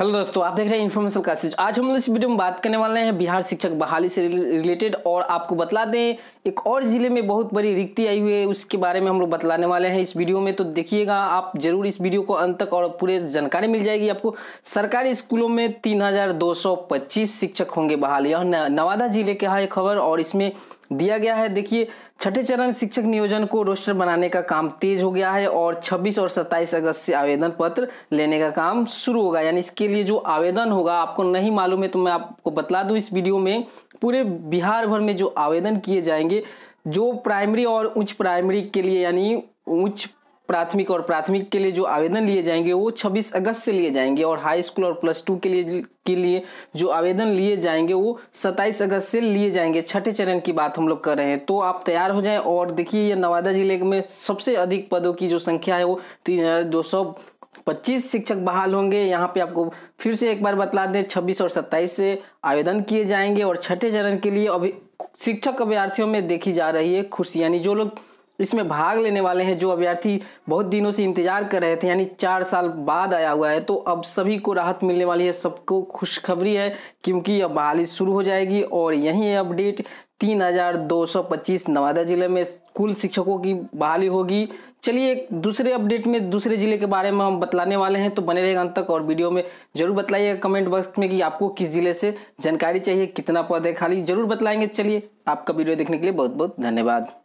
hello दोस्तों आप देख रहे हैं इन्फॉर्मेशन क्लासेज आज हम इस वीडियो में बात करने वाले हैं बिहार शिक्षक बहाली से रिलेटेड और आपको बता दें एक और ज़िले में बहुत बड़ी रिक्ति आई हुई है उसके बारे में हम लोग बतलाने वाले हैं इस वीडियो में तो देखिएगा आप जरूर इस वीडियो को अंत तक और पूरे जानकारी मिल जाएगी आपको सरकारी स्कूलों में तीन शिक्षक होंगे बहाल यह नवादा जिले का है खबर और इसमें दिया गया है देखिए छठे चरण शिक्षक नियोजन को रोस्टर बनाने का काम तेज हो गया है और 26 और 27 अगस्त से आवेदन पत्र लेने का काम शुरू होगा यानी इसके लिए जो आवेदन होगा आपको नहीं मालूम है तो मैं आपको बतला दूं इस वीडियो में पूरे बिहार भर में जो आवेदन किए जाएंगे जो प्राइमरी और उच्च प्राइमरी के लिए यानी उच्च प्राथमिक और प्राथमिक के लिए जो आवेदन लिए जाएंगे वो 26 अगस्त से लिए जाएंगे और हाई स्कूल और प्लस टू के लिए के लिए जो आवेदन लिए जाएंगे वो 27 अगस्त से लिए जाएंगे छठे चरण की बात हम लोग कर रहे हैं तो आप तैयार हो जाएं और देखिए ये नवादा जिले में सबसे अधिक पदों की जो संख्या है वो तीन पच्चीस शिक्षक बहाल होंगे यहाँ पे आपको फिर से एक बार बतला दें छब्बीस और सत्ताईस से आवेदन किए जाएंगे और छठे चरण के लिए अभी शिक्षक अभ्यार्थियों में देखी जा रही है खुशी यानी जो लोग इसमें भाग लेने वाले हैं जो अभ्यर्थी बहुत दिनों से इंतजार कर रहे थे यानी चार साल बाद आया हुआ है तो अब सभी को राहत मिलने वाली है सबको खुशखबरी है क्योंकि अब बहाली शुरू हो जाएगी और यही अपडेट 3225 नवादा ज़िले में स्कूल शिक्षकों की बहाली होगी चलिए एक दूसरे अपडेट में दूसरे ज़िले के बारे में हम बतलाने वाले हैं तो बने रहेगा अंत तक और वीडियो में ज़रूर बतलाइएगा कमेंट बॉक्स में कि आपको किस ज़िले से जानकारी चाहिए कितना पद है खाली ज़रूर बतलाएंगे चलिए आपका वीडियो देखने के लिए बहुत बहुत धन्यवाद